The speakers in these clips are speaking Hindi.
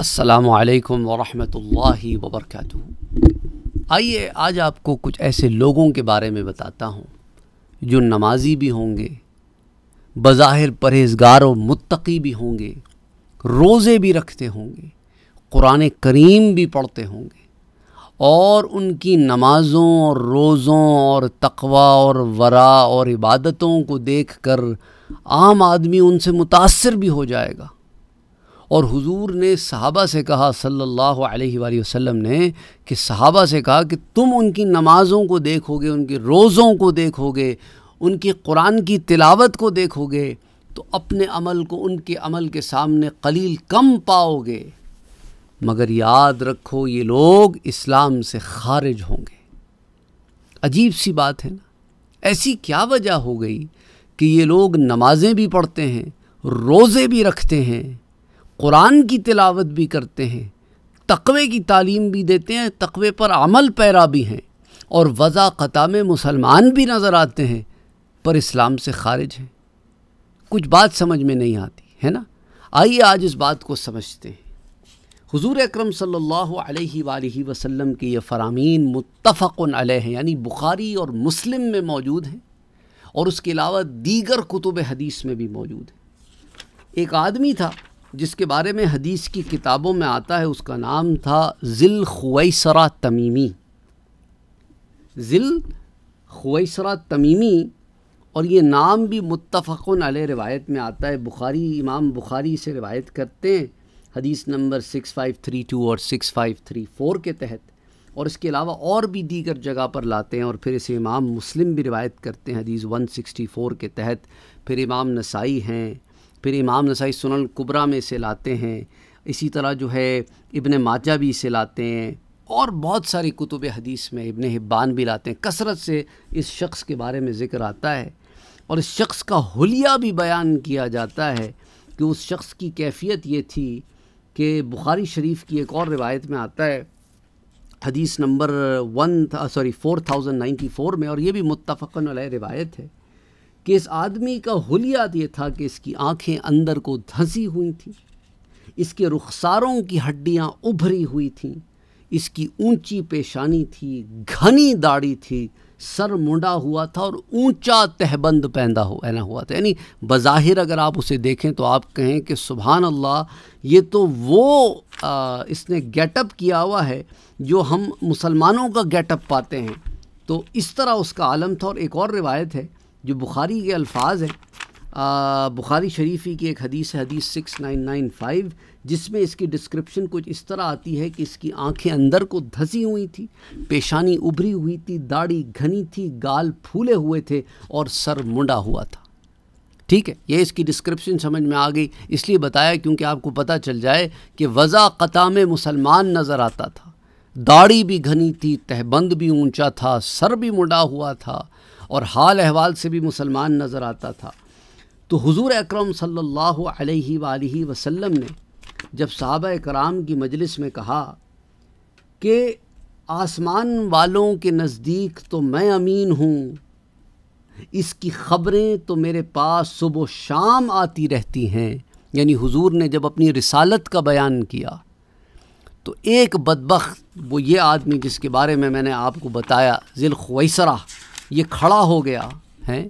असलकम वरहि वबरक आइए आज आपको कुछ ऐसे लोगों के बारे में बताता हूँ जो नमाजी भी होंगे बज़ाहिर परहेजगार और मुतकी भी होंगे रोज़े भी रखते होंगे क़ुरान करीम भी पढ़ते होंगे और उनकी नमाज़ों और रोज़ों और तकवा और वरा और इबादतों को देख कर आम आदमी उनसे मुतासर भी हो जाएगा और हुजूर ने सहाबा से कहा सल्लल्लाहु अलैहि वसल्लम ने कि सहाबा से कहा कि तुम उनकी नमाज़ों को देखोगे उनके रोज़ों को देखोगे उनकी कुरान की तिलावत को देखोगे तो अपने अमल को उनके अमल के सामने कलील कम पाओगे मगर याद रखो ये लोग इस्लाम से खारिज होंगे अजीब सी बात है ना ऐसी क्या वजह हो गई कि ये लोग नमाज़ें भी पढ़ते हैं रोज़े भी रखते हैं कुरान की तिलावत भी करते हैं तकवे की तालीम भी देते हैं तकवे पर अमल पैरा भी हैं और वज़ा कता में मुसलमान भी नज़र आते हैं पर इस्लाम से खारिज हैं कुछ बात समझ में नहीं आती है ना आइए आज इस बात को समझते हैं हुजूर अकरम सल्लल्लाहु अलैहि अलैहि वसल्लम के ये फ़रामीन मुतफ़क़ हैं यानी बुखारी और मुस्लिम में मौजूद हैं और उसके अलावा दीगर कुतुब हदीस में भी मौजूद है एक आदमी था जिसके बारे में हदीस की किताबों में आता है उसका नाम था ज़िल खुवैसरा तमीमी ज़िल खुवैसरा तमीमी और ये नाम भी मुतफ़न आल रिवायत में आता है बुखारी इमाम बुखारी से रिवायत करते हैं हदीस number six five three two और सिक्स फाइव थ्री फ़ोर के तहत और इसके अलावा और भी दीगर जगह पर लाते हैं और फिर इसे इमाम मुस्लिम भी रिवायत करते हैं हदीस वन सिक्सटी फ़ोर के तहत फिर इमाम नसाई हैं फिर इमाम नसाई सुनन कुबरा में इसे लाते हैं इसी तरह जो है इबन माजा भी इसे लाते हैं और बहुत सारी कुतुब हदीस में इबन हिब्बान भी लाते हैं कसरत से इस शख्स के बारे में ज़िक्र आता है और इस शख्स का हलिया भी बयान किया जाता है कि उस शख्स की कैफियत ये थी कि बुखारी शरीफ की एक और रिवायत में आता है हदीस number one sorry four thousand ninety four में और ये भी मुतफ़न रिवायत है कि इस आदमी का हुलिया ये था कि इसकी आंखें अंदर को धंसी हुई थीं इसके रुखसारों की हड्डियां उभरी हुई थीं इसकी ऊंची पेशानी थी घनी दाढ़ी थी सर मुंडा हुआ था और ऊंचा तहबंद पहना हो पहना हुआ था यानी बज़ाहिर अगर आप उसे देखें तो आप कहें कि सुबहान अल्लाह ये तो वो आ, इसने गेटअप किया हुआ है जो हम मुसलमानों का गेटअप पाते हैं तो इस तरह उसका आलम था और एक और रिवायत है जो बुखारी के अल्फाज हैं बुखारी शरीफी की एक हदीस है हदीस सिक्स नाइन नाइन फाइव जिसमें इसकी डिस्क्रिप्शन कुछ इस तरह आती है कि इसकी आंखें अंदर को धसी हुई थी पेशानी उभरी हुई थी दाढ़ी घनी थी गाल फूले हुए थे और सर मुंडा हुआ था ठीक है ये इसकी डिस्क्रिप्शन समझ में आ गई इसलिए बताया क्योंकि आपको पता चल जाए कि वज़ा क़ता में मुसलमान नज़र आता था दाढ़ी भी घनी थी तहबंद भी ऊंचा था सर भी मुड़ा हुआ था और हाल अहवाल से भी मुसलमान नज़र आता था तो हुजूर अकरम सल्लल्लाहु अलैहि वालैहि वसल्लम ने जब साहब कराम की मजलिस में कहा कि आसमान वालों के नज़दीक तो मैं अमीन हूँ इसकी ख़बरें तो मेरे पास सुबह शाम आती रहती हैं यानी हुजूर ने जब अपनी रिसालत का बयान किया तो एक बदबक वो ये आदमी जिसके बारे में मैंने आपको बताया ज़िल ये खड़ा हो गया है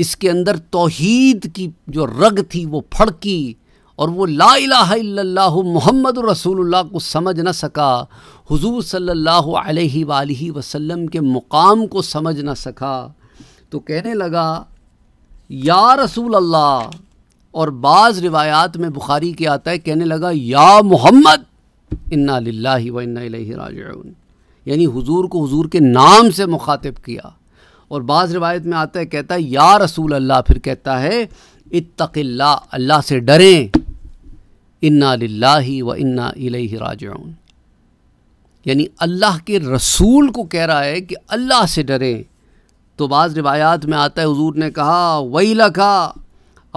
इसके अंदर तोहीद की जो रग थी वो फड़की और वो ला इला मोहम्मद रसूलुल्लाह को समझ ना सका हुजूर सल्लल्लाहु अलैहि वालैहि वसल्लम के मुकाम को समझ ना सका तो कहने लगा या रसूल अल्लाह और बाज़ रिवायात में बुखारी के आता है कहने लगा या मोहम्मद इन्ना लाही व इन्ना राजन यानी हुजूर को हुजूर के नाम से मुखातिब किया और बाज़ रिवायत में आता है कहता है या रसूल अल्लाह फिर कहता है इतक़ल्ला अल्लाह से डरें इन्ना लाही व इन्ना राजउन यानी अल्लाह के रसूल को कह रहा है कि अल्लाह से डरें तो बाज़ रिवायात में आता है हजूर ने कहा वही लखा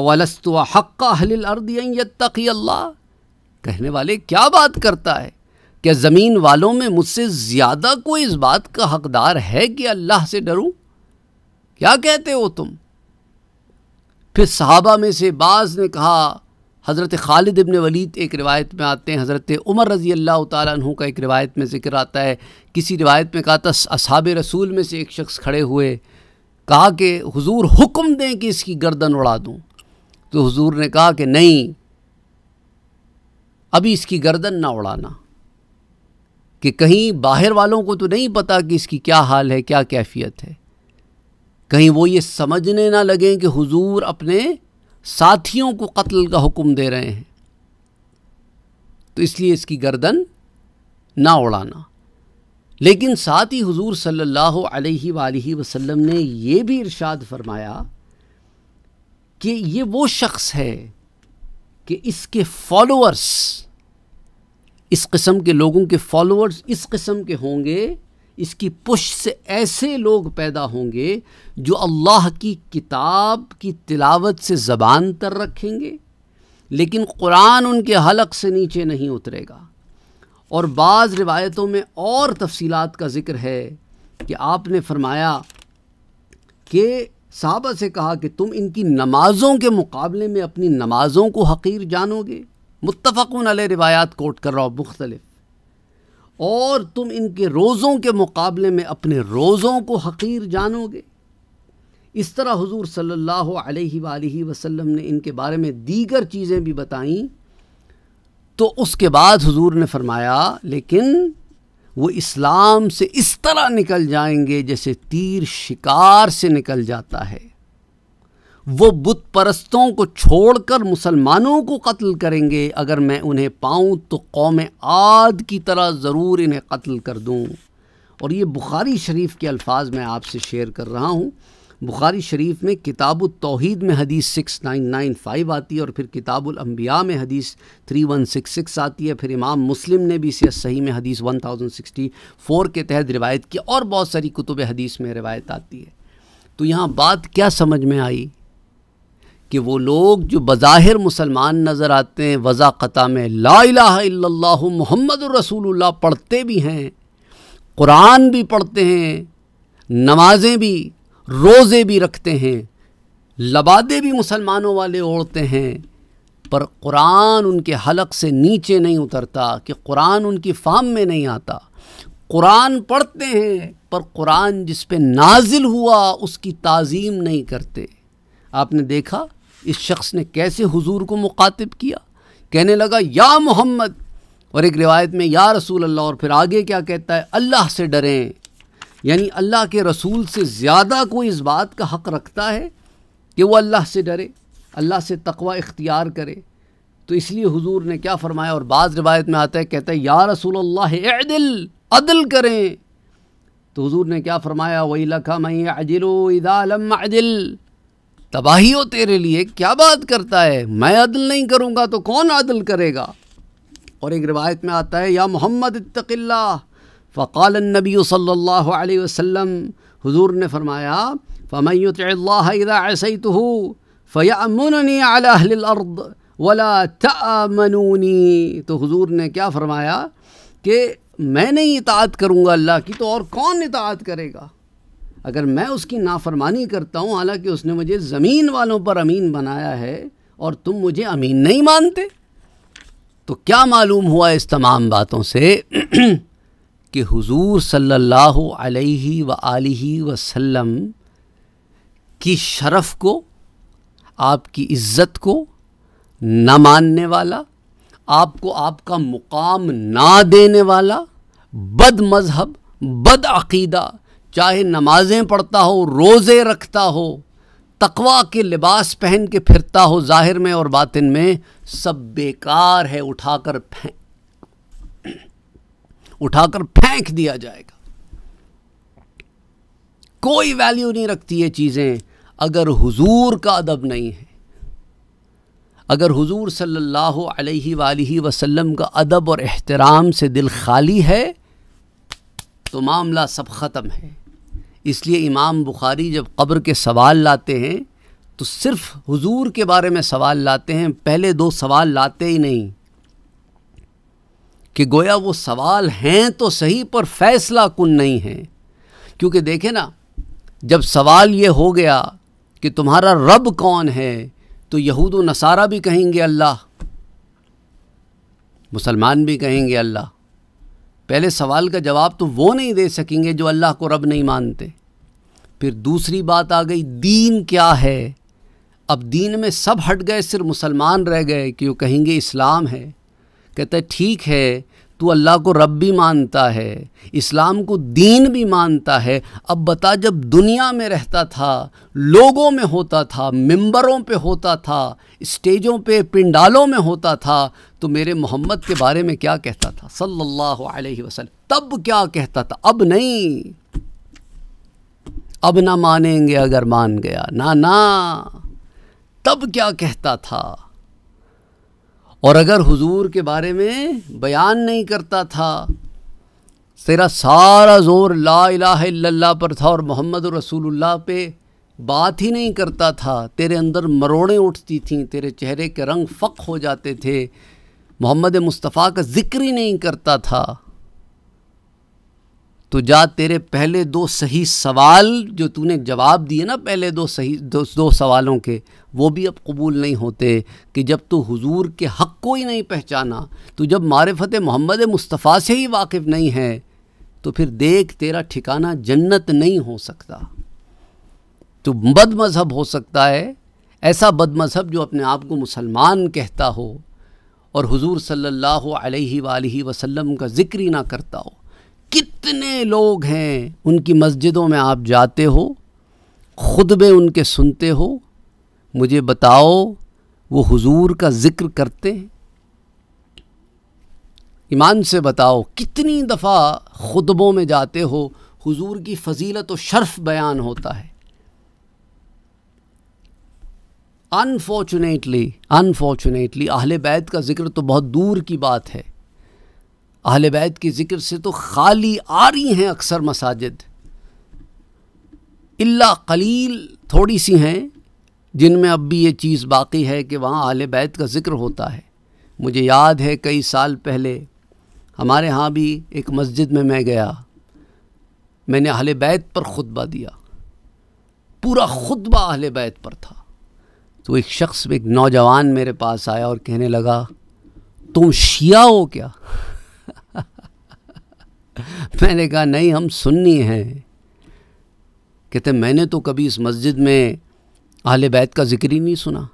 अवलस्त हक़ हलिल अर्द तकी अल्लाह कहने वाले क्या बात करता है क्या ज़मीन वालों में मुझसे ज़्यादा कोई इस बात का हकदार है कि अल्लाह से डरूं क्या कहते हो तुम फिर साहबा में से बाज़ ने कहा हज़रत खालिद इबन वलीद एक रिवायत में आते हैं हज़रत उमर रज़ी अल्लाह तु का एक रिवायत में ज़िक्र आता है किसी रिवायत में कहा था असाब रसूल में से एक शख्स खड़े हुए कहा कि हुजूर हुक्म दें कि इसकी गर्दन उड़ा दूँ तो हुजूर ने कहा कि नहीं अभी इसकी गर्दन ना उड़ाना कि कहीं बाहर वालों को तो नहीं पता कि इसकी क्या हाल है क्या कैफियत है कहीं वो ये समझने ना लगें कि हुजूर अपने साथियों को कत्ल का हुक्म दे रहे हैं तो इसलिए इसकी गर्दन ना उड़ाना लेकिन साथ ही हुजूर सल्लल्लाहु अलैहि वालैहि वसल्लम ने ये भी इरशाद फरमाया कि ये वो शख्स है कि इसके फॉलोअर्स इस किस्म के लोगों के फॉलोअर्स इस किस्म के होंगे इसकी पुश से ऐसे लोग पैदा होंगे जो अल्लाह की किताब की तिलावत से ज़बान तर रखेंगे लेकिन कुरान उनके हलक से नीचे नहीं उतरेगा और बाज़ रिवायतों में और तफसीलात का ज़िक्र है कि आपने फरमाया कि साहबा से कहा कि तुम इनकी नमाज़ों के मुकाबले में अपनी नमाज़ों को हकीर जानोगे मुतफ़ुन अल रिवायात कोट कर रहा हूँ मुख्तलिफ और तुम इनके रोज़ों के मुकाबले में अपने रोज़ों को हकीर जानोगे इस तरह हुजूर सल्लल्लाहु अलैहि वसल्लम ने इनके बारे में दीगर चीज़ें भी बताईं तो उसके बाद हुजूर ने फरमाया लेकिन वो इस्लाम से इस तरह निकल जाएंगे जैसे तीर शिकार से निकल जाता है वो बुत परस्तों को छोड़कर मुसलमानों को कत्ल करेंगे अगर मैं उन्हें पाऊँ तो कौम आद की तरह ज़रूर इन्हें कत्ल कर दूँ और ये बुखारी शरीफ के अल्फाज मैं आपसे शेयर कर रहा हूँ बुखारी शरीफ में किताब तोहद में हदीस सिक्स नाइन नाइन फ़ाइव आती है और फिर किताबुल अम्बिया में हदीस थ्री वन सिक्स सिक्स आती है फिर इमाम मुस्लिम ने भी इसे सही में हदीस वन थाउजेंड सिक्सटी फ़ोर के तहत रिवायत की और बहुत सारी कुतुब हदीस में रिवायत आती है तो यहाँ बात क्या समझ में आई कि वो लोग जो बज़ाहिर मुसलमान नज़र आते हैं वज़ाक़ा में ला इला मोहम्मद रसूल पढ़ते भी हैं कुरान भी पढ़ते हैं नमाज़ें भी रोज़े भी रखते हैं लबादे भी मुसलमानों वाले ओढ़ते हैं पर कुरान उनके हलक से नीचे नहीं उतरता कि कुरान उनकी फाम में नहीं आता कुरान पढ़ते हैं पर कुरान जिस पे नाजिल हुआ उसकी ताज़ीम नहीं करते आपने देखा इस शख्स ने कैसे हुजूर को मुखातिब किया कहने लगा या मोहम्मद और एक रिवायत में या रसूल अल्लाह और फिर आगे क्या कहता है अल्लाह से डरें यानी अल्लाह के रसूल से ज़्यादा कोई इस बात का हक़ रखता है कि वो अल्लाह से डरे अल्लाह से तकवा इख्तियार करे तो इसलिए हुजूर ने क्या फरमाया और बाज़ रिवायत में आता है कहता है या रसूल अल्लाह अदिल अदल करें तो हुजूर ने क्या फरमाया वही लखा मैं अजिलो इदालम अजिल तबाही हो तेरे लिए क्या बात करता है मैं अदल नहीं करूँगा तो कौन अदल करेगा और एक रिवायत में आता है या मोहम्मद इतकिल्ला फ़काल नबी सल्ला वसम हजूर ने फरमाया फ़मैत फ़यामननी अलाद वला तमनूनी तो हजूर ने क्या फरमाया कि मैं नहीं इतात करूँगा अल्लाह की तो और कौन इतात करेगा अगर मैं उसकी नाफरमानी करता हूँ हालांकि उसने मुझे ज़मीन वालों पर अमीन बनाया है और तुम मुझे अमीन नहीं मानते तो क्या मालूम हुआ इस तमाम बातों से कि हुजूर सल्लल्लाहु अलैहि व आलिहि वसल्लम की शरफ़ को आपकी इज़्ज़त को न मानने वाला आपको आपका मुकाम ना देने वाला बद मज़हब बद अकीदा चाहे नमाज़ें पढ़ता हो रोज़े रखता हो तकवा के लिबास पहन के फिरता हो ज़ाहिर में और बातिन में सब बेकार है उठाकर फेंक उठाकर फेंक दिया जाएगा कोई वैल्यू नहीं रखती ये चीज़ें अगर हुजूर का अदब नहीं है अगर हुजूर सल्लल्लाहु अलैहि वालैहि वसल्लम का अदब और एहतराम से दिल खाली है तो मामला सब ख़त्म है इसलिए इमाम बुखारी जब कब्र के सवाल लाते हैं तो सिर्फ़ हुजूर के बारे में सवाल लाते हैं पहले दो सवाल लाते ही नहीं कि गोया वो सवाल हैं तो सही पर फैसला कुन नहीं है क्योंकि देखे ना जब सवाल ये हो गया कि तुम्हारा रब कौन है तो यहूद नसारा भी कहेंगे अल्लाह मुसलमान भी कहेंगे अल्लाह पहले सवाल का जवाब तो वो नहीं दे सकेंगे जो अल्लाह को रब नहीं मानते फिर दूसरी बात आ गई दीन क्या है अब दीन में सब हट गए सिर्फ मुसलमान रह गए कि वो कहेंगे इस्लाम है कहते ठीक है तू अल्लाह को रब भी मानता है इस्लाम को दीन भी मानता है अब बता जब दुनिया में रहता था लोगों में होता था मंबरों पे होता था स्टेजों पे पिंडालों में होता था तो मेरे मोहम्मद के बारे में क्या कहता था सल्लल्लाहु अलैहि वसल्लम तब क्या कहता था अब नहीं अब ना मानेंगे अगर मान गया ना ना तब क्या कहता था और अगर हुजूर के बारे में बयान नहीं करता था तेरा सारा जोर ला लाला पर था और मोहम्मद रसूलुल्लाह पे बात ही नहीं करता था तेरे अंदर मरोड़ें उठती थीं तेरे चेहरे के रंग फ़क हो जाते थे मोहम्मद मुस्तफ़ा का ज़िक्र ही नहीं करता था तो जा तेरे पहले दो सही सवाल जो तूने जवाब दिए ना पहले दो सही दो, दो सवालों के वो भी अब कबूल नहीं होते कि जब तू हुजूर के हक़ को ही नहीं पहचाना तो जब मारफत मोहम्मद मुस्तफ़ा से ही वाकिफ़ नहीं है तो फिर देख तेरा ठिकाना जन्नत नहीं हो सकता तो बद मज़हब हो सकता है ऐसा बद मज़हब जो अपने आप को मुसलमान कहता हो और हुजूर सल्लल्लाहु अलैहि वसल्लम का ज़िक्र ही ना करता हो कितने लोग हैं उनकी मस्जिदों में आप जाते हो खुतबे उनके सुनते हो मुझे बताओ वो हुजूर का ज़िक्र करते हैं ईमान से बताओ कितनी दफ़ा खुतबों में जाते हो हुजूर की फजीलत व शर्फ बयान होता है अनफॉर्चुनेटली अनफॉर्चुनेटली आहले बैत का ज़िक्र तो बहुत दूर की बात है अहल बैत की ज़िक्र से तो खाली आ रही हैं अक्सर मसाजिद इल्ला कलील थोड़ी सी हैं जिनमें अब भी ये चीज़ बाकी है कि वहाँ आल बैत का ज़िक्र होता है मुझे याद है कई साल पहले हमारे यहाँ भी एक मस्जिद में मैं गया मैंने अहल बैत पर खुतबा दिया पूरा खुतबा अहल बैत पर था तो एक शख्स एक नौजवान मेरे पास आया और कहने लगा तुम शिया हो क्या मैंने कहा नहीं हम सुन्नी हैं कहते मैंने तो कभी इस मस्जिद में आहल बैत का जिक्र ही नहीं सुना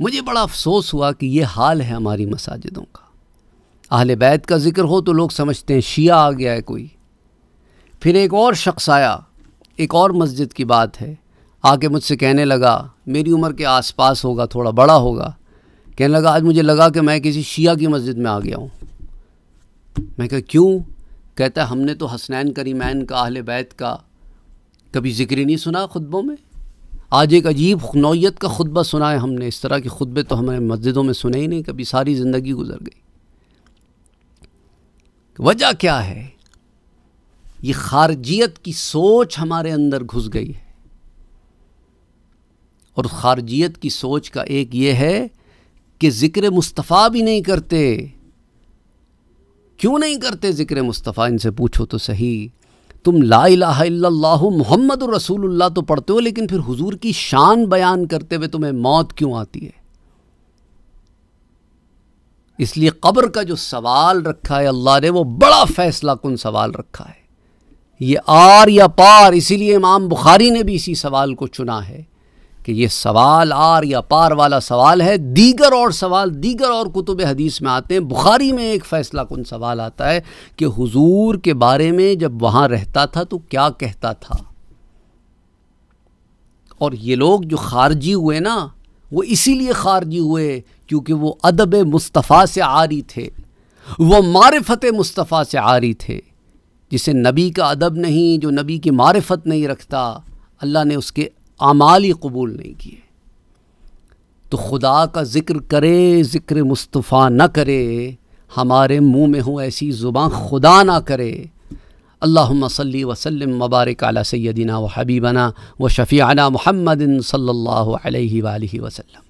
मुझे बड़ा अफसोस हुआ कि ये हाल है हमारी मसाजिदों का आहल बैत का जिक्र हो तो लोग समझते हैं शिया आ गया है कोई फिर एक और शख्स आया एक और मस्जिद की बात है आके मुझसे कहने लगा मेरी उम्र के आसपास होगा थोड़ा बड़ा होगा कहने लगा आज मुझे लगा कि मैं किसी शिया की मस्जिद में आ गया हूँ मैं कहा क्यों कहता हमने तो हसनैन करीमैन का अहल बैत का कभी जिक्र नहीं सुना खुतबों में आज एक अजीब नौीयत का खुतबा सुना है हमने इस तरह के खुतबे तो हमें मस्जिदों में सुने ही नहीं कभी सारी ज़िंदगी गुजर गई वजह क्या है ये खारजियत की सोच हमारे अंदर घुस गई है और खारजियत की सोच का एक ये है कि ज़िक्र मुस्तफ़ा भी नहीं करते क्यों नहीं करते ज़िक्र मुस्तफ़ा इनसे पूछो तो सही तुम ला इलाह मोहम्मद रसूलुल्लाह तो पढ़ते हो लेकिन फिर हुजूर की शान बयान करते हुए तुम्हें मौत क्यों आती है इसलिए कब्र का जो सवाल रखा है अल्लाह ने वो बड़ा फैसला कन सवाल रखा है ये आर या पार इसीलिए इमाम बुखारी ने भी इसी सवाल को चुना है कि ये सवाल आर या पार वाला सवाल है दीगर और सवाल दीगर और कुतुब हदीस में आते हैं बुखारी में एक फ़ैसला कुन सवाल आता है कि हुजूर के बारे में जब वहाँ रहता था तो क्या कहता था और ये लोग जो खारजी हुए ना वो इसीलिए खारजी हुए क्योंकि वो अदब मुस्तफ़ा से आरी थे वो मारफत मुस्तफ़ा से आरी थे जिसे नबी का अदब नहीं जो नबी की मारफत नहीं रखता अल्लाह ने उसके आमाल ही कबूल नहीं किए तो खुदा का ज़िक्र करे ज़िक्र मुस्तफ़ा न करे हमारे मुंह में हो ऐसी ज़ुबान खुदा ना करे अल्लाम सल्ली वसलम मबारक अला सैदिना व हबीबना व शफ़ीना महमदिन सल्ला वसम